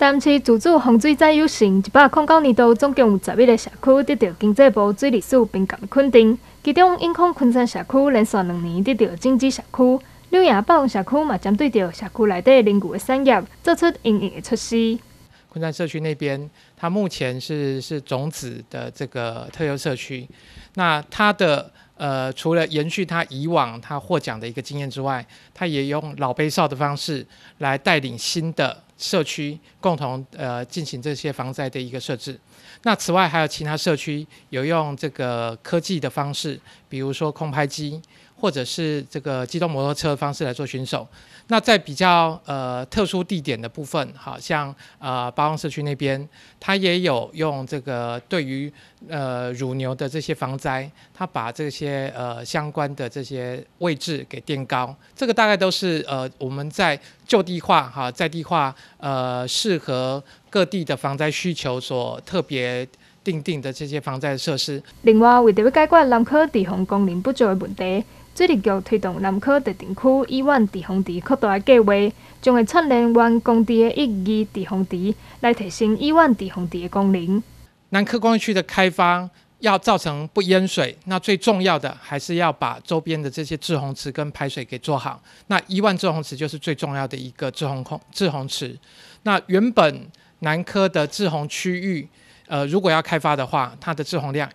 淡期自主水灾有成一百空九年度，总共有十一个社区得到经济部水利署评冈的肯定，其中永康昆山社区连续两年得到经济社区，柳营八社区嘛，针对着社区内底邻居的产业做出应有的措施。昆山社区那边，它目前是是种子的这个特优社区，那它的呃，除了延续它以往他获奖的一个经验之外，它也用老杯少的方式来带领新的。社区共同呃进行这些防灾的一个设置。那此外还有其他社区有用这个科技的方式，比如说空拍机。或者是这个机动摩托车方式来做巡守。那在比较呃特殊地点的部分，好像呃八旺社区那边，他也有用这个对于呃乳牛的这些防灾，他把这些呃相关的这些位置给垫高。这个大概都是呃我们在就地化哈在地化呃适合各地的防灾需求所特别定定的这些防灾设施。另外，为咗要解决南科地方功能不足的问题。水利局推动南科特定区伊万地红池扩大计划，将会串联完工地的一二地红池，来提升伊万地红池的功能。南科工业区的开发要造成不淹水，那最重要的还是要把周边的这些滞洪池跟排水给做好。那一万滞洪池就是最重要的一个滞洪控滞洪池。那原本南科的滞洪区域，呃，如果要开发的话，它的滞洪量。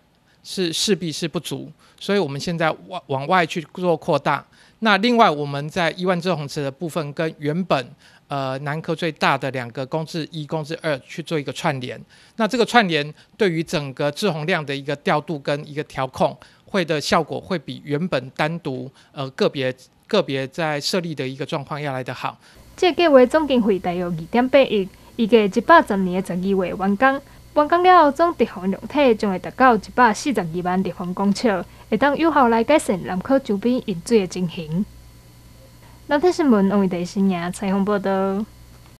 是势必是不足，所以我们现在往往外去做扩大。那另外我们在一万支红池的部分跟原本呃南科最大的两个公制一、公制二去做一个串联。那这个串联对于整个志红量的一个调度跟一个调控，会的效果会比原本单独呃个别个别在设立的一个状况要来得好。这计划总经费大约二点八亿，预计一百十年十二月完工。完工了后，总立方量体将会达到一百四十二万立方公尺，会当有效来改善南科周边饮水的情形。南投新闻二台新闻，蔡鸿报道。